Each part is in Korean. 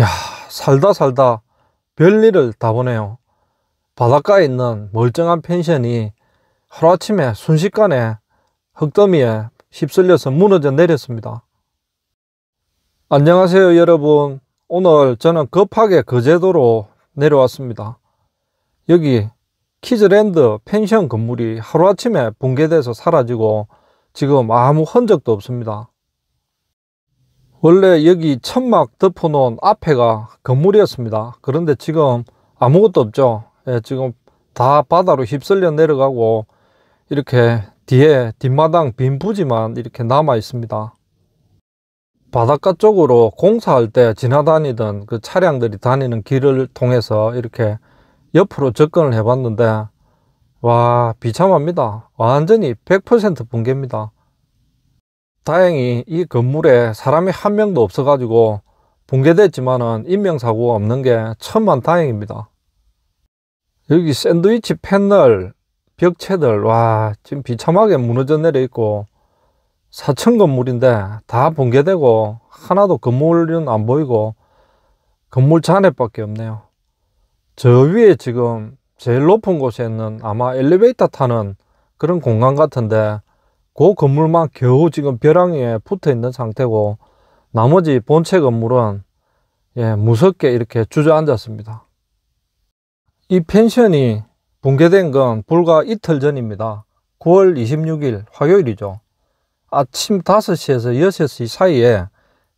야, 살다 살다 별일을 다 보네요. 바닷가에 있는 멀쩡한 펜션이 하루아침에 순식간에 흙더미에 휩쓸려서 무너져 내렸습니다. 안녕하세요 여러분. 오늘 저는 급하게 거제도로 내려왔습니다. 여기 키즈랜드 펜션 건물이 하루아침에 붕괴돼서 사라지고 지금 아무 흔적도 없습니다. 원래 여기 천막 덮어놓은 앞에가 건물이었습니다 그런데 지금 아무것도 없죠 예, 지금 다 바다로 휩쓸려 내려가고 이렇게 뒤에 뒷마당 빈 부지만 이렇게 남아 있습니다 바닷가 쪽으로 공사할 때 지나다니던 그 차량들이 다니는 길을 통해서 이렇게 옆으로 접근을 해봤는데 와 비참합니다 완전히 100% 붕괴입니다 다행히 이 건물에 사람이 한 명도 없어 가지고 붕괴됐지만은 인명사고가 없는 게 천만 다행입니다 여기 샌드위치 패널 벽체들 와 지금 비참하게 무너져 내려 있고 4층 건물인데 다 붕괴되고 하나도 건물은 안 보이고 건물 잔해밖에 없네요 저 위에 지금 제일 높은 곳에 있는 아마 엘리베이터 타는 그런 공간 같은데 그 건물만 겨우 지금 벼랑이에 붙어 있는 상태고 나머지 본체 건물은 예, 무섭게 이렇게 주저앉았습니다. 이 펜션이 붕괴된 건 불과 이틀 전입니다. 9월 26일 화요일이죠. 아침 5시에서 6시 사이에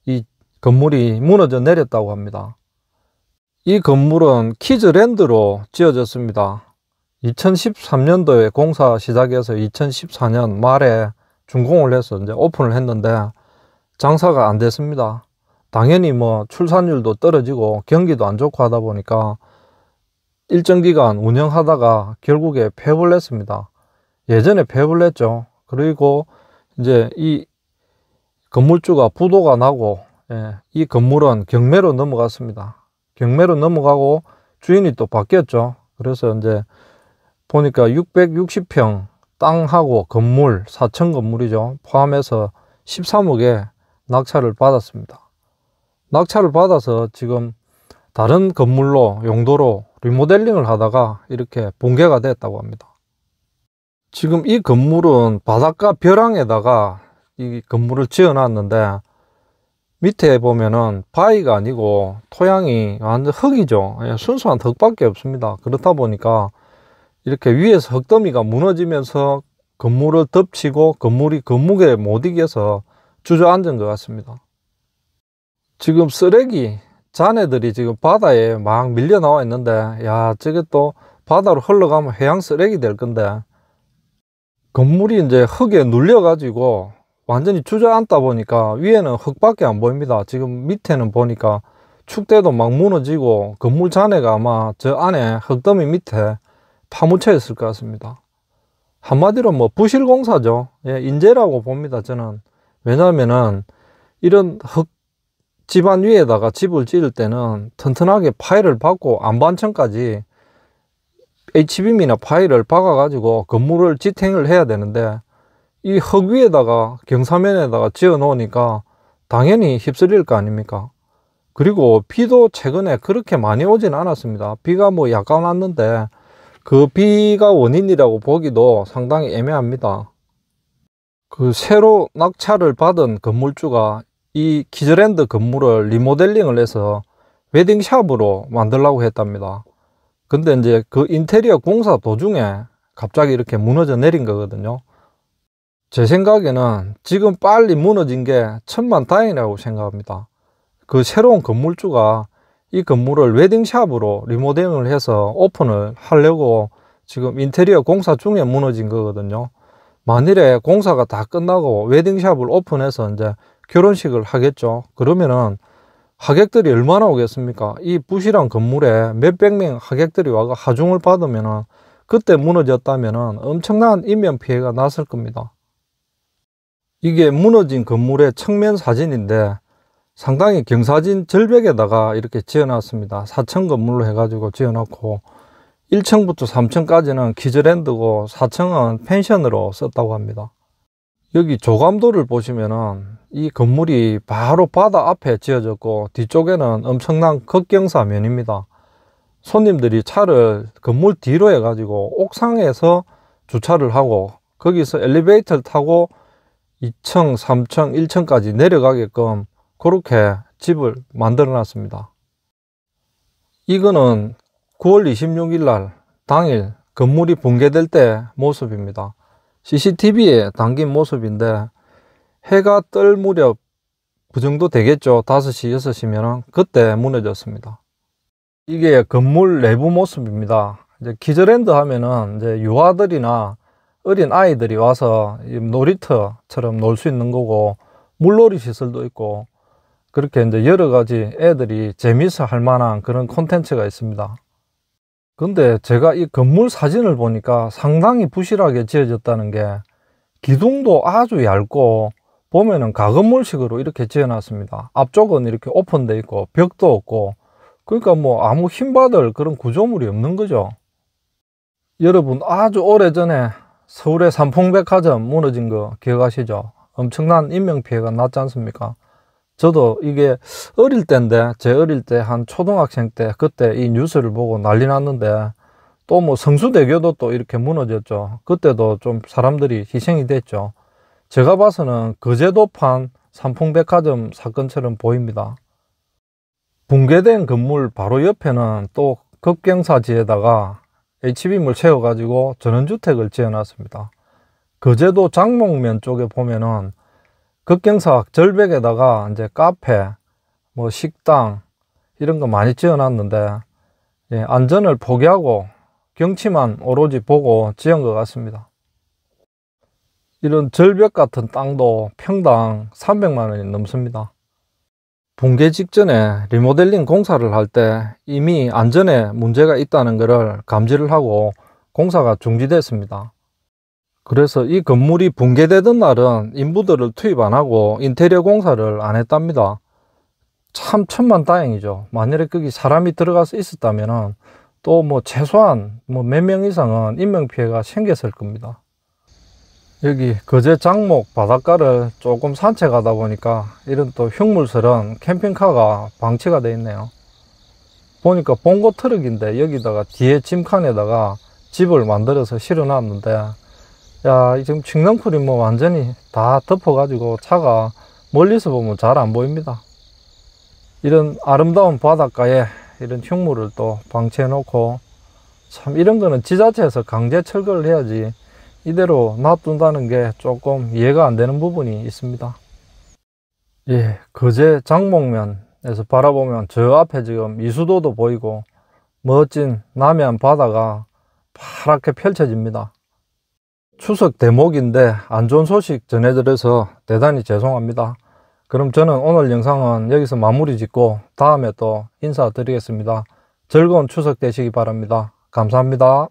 이 건물이 무너져 내렸다고 합니다. 이 건물은 키즈랜드로 지어졌습니다. 2013년도에 공사 시작해서 2014년 말에 준공을 해서 이제 오픈을 했는데 장사가 안 됐습니다. 당연히 뭐 출산율도 떨어지고 경기도 안 좋고 하다 보니까 일정 기간 운영하다가 결국에 폐업을 했습니다. 예전에 폐업을 했죠. 그리고 이제 이 건물주가 부도가 나고 예, 이 건물은 경매로 넘어갔습니다. 경매로 넘어가고 주인이 또 바뀌었죠. 그래서 이제 보니까 660평 땅하고 건물 4천 건물이죠 포함해서 13억에 낙찰을 받았습니다 낙찰을 받아서 지금 다른 건물로 용도로 리모델링을 하다가 이렇게 붕괴가 됐다고 합니다 지금 이 건물은 바닷가 벼랑에다가 이 건물을 지어 놨는데 밑에 보면은 바위가 아니고 토양이 완전 흙이죠 예, 순수한 흙밖에 없습니다 그렇다 보니까 이렇게 위에서 흙더미가 무너지면서 건물을 덮치고 건물이 건무게 못 이겨서 주저앉은 것 같습니다. 지금 쓰레기 잔해들이 지금 바다에 막 밀려 나와 있는데 야 저게 또 바다로 흘러가면 해양 쓰레기 될 건데 건물이 이제 흙에 눌려 가지고 완전히 주저앉다 보니까 위에는 흙밖에 안 보입니다 지금 밑에는 보니까 축대도 막 무너지고 건물 잔해가 아마 저 안에 흙더미 밑에 파묻혀있을 것 같습니다. 한마디로 뭐 부실공사죠. 예, 인재라고 봅니다. 저는. 왜냐면은 이런 흙 집안 위에다가 집을 지을 때는 튼튼하게 파일을 받고 안반천까지 HBM이나 파일을 박아가지고 건물을 지탱을 해야 되는데 이 흙 위에다가 경사면에다가 지어 놓으니까 당연히 휩쓸릴 거 아닙니까? 그리고 비도 최근에 그렇게 많이 오진 않았습니다. 비가 뭐 약간 왔는데 그 비가 원인이라고 보기도 상당히 애매합니다. 그 새로 낙찰을 받은 건물주가 이 키즈랜드 건물을 리모델링을 해서 웨딩샵으로 만들라고 했답니다. 근데 이제 그 인테리어 공사 도중에 갑자기 이렇게 무너져 내린 거거든요. 제 생각에는 지금 빨리 무너진 게 천만 다행이라고 생각합니다. 그 새로운 건물주가 이 건물을 웨딩샵으로 리모델링을 해서 오픈을 하려고 지금 인테리어 공사 중에 무너진 거거든요. 만일에 공사가 다 끝나고 웨딩샵을 오픈해서 이제 결혼식을 하겠죠. 그러면은 하객들이 얼마나 오겠습니까? 이 부실한 건물에 몇 백 명 하객들이 와가 하중을 받으면은 그때 무너졌다면은 엄청난 인명 피해가 났을 겁니다. 이게 무너진 건물의 측면 사진인데 상당히 경사진 절벽에다가 이렇게 지어놨습니다. 4층 건물로 해가지고 지어놨고 1층부터 3층까지는 키즈랜드고 4층은 펜션으로 썼다고 합니다. 여기 조감도를 보시면은 이 건물이 바로 바다 앞에 지어졌고 뒤쪽에는 엄청난 극경사면입니다. 손님들이 차를 건물 뒤로 해가지고 옥상에서 주차를 하고 거기서 엘리베이터를 타고 2층, 3층, 1층까지 내려가게끔 그렇게 집을 만들어 놨습니다. 이거는 9월 26일 날 당일 건물이 붕괴될 때 모습입니다. CCTV에 담긴 모습인데 해가 뜰 무렵 그 정도 되겠죠. 5시, 6시면 그때 무너졌습니다. 이게 건물 내부 모습입니다. 이제 키즈랜드 하면은 이제 유아들이나 어린 아이들이 와서 놀이터처럼 놀 수 있는 거고 물놀이 시설도 있고 그렇게 이제 여러 가지 애들이 재미있어 할 만한 그런 콘텐츠가 있습니다. 근데 제가 이 건물 사진을 보니까 상당히 부실하게 지어졌다는 게 기둥도 아주 얇고 보면은 가건물식으로 이렇게 지어놨습니다. 앞쪽은 이렇게 오픈돼 있고 벽도 없고 그러니까 뭐 아무 힘받을 그런 구조물이 없는 거죠. 여러분 아주 오래전에 서울의 삼풍백화점 무너진 거 기억하시죠? 엄청난 인명피해가 났지 않습니까? 저도 이게 어릴 때인데 제 어릴 때 한 초등학생 때 그때 이 뉴스를 보고 난리 났는데 또 뭐 성수대교도 또 이렇게 무너졌죠 그때도 좀 사람들이 희생이 됐죠 제가 봐서는 거제도판 삼풍백화점 사건처럼 보입니다 붕괴된 건물 바로 옆에는 또 급경사지에다가 HB물 채워가지고 전원주택을 지어놨습니다 거제도 장목면 쪽에 보면은 극경사학 절벽에다가 이제 카페, 뭐 식당 이런 거 많이 지어놨는데 예, 안전을 포기하고 경치만 오로지 보고 지은 것 같습니다. 이런 절벽 같은 땅도 평당 300만 원이 넘습니다. 붕괴 직전에 리모델링 공사를 할 때 이미 안전에 문제가 있다는 것을 감지를 하고 공사가 중지됐습니다. 그래서 이 건물이 붕괴되던 날은 인부들을 투입 안 하고 인테리어 공사를 안 했답니다. 참 천만 다행이죠. 만일에 거기 사람이 들어가서 있었다면 또 뭐 최소한 뭐 몇 명 이상은 인명피해가 생겼을 겁니다. 여기 거제 장목 바닷가를 조금 산책하다 보니까 이런 또 흉물스런 캠핑카가 방치가 되어 있네요. 보니까 봉고 트럭인데 여기다가 뒤에 짐칸에다가 집을 만들어서 실어놨는데 야 지금 측면풀이 뭐 완전히 다 덮어 가지고 차가 멀리서 보면 잘 안 보입니다 이런 아름다운 바닷가에 이런 흉물을 또 방치해 놓고 참 이런 거는 지자체에서 강제 철거를 해야지 이대로 놔둔다는 게 조금 이해가 안 되는 부분이 있습니다 예 거제 장목면에서 바라보면 저 앞에 지금 이수도도 보이고 멋진 남해안 바다가 파랗게 펼쳐집니다 추석 대목인데 안 좋은 소식 전해드려서 대단히 죄송합니다. 그럼 저는 오늘 영상은 여기서 마무리 짓고 다음에 또 인사드리겠습니다. 즐거운 추석 되시기 바랍니다. 감사합니다.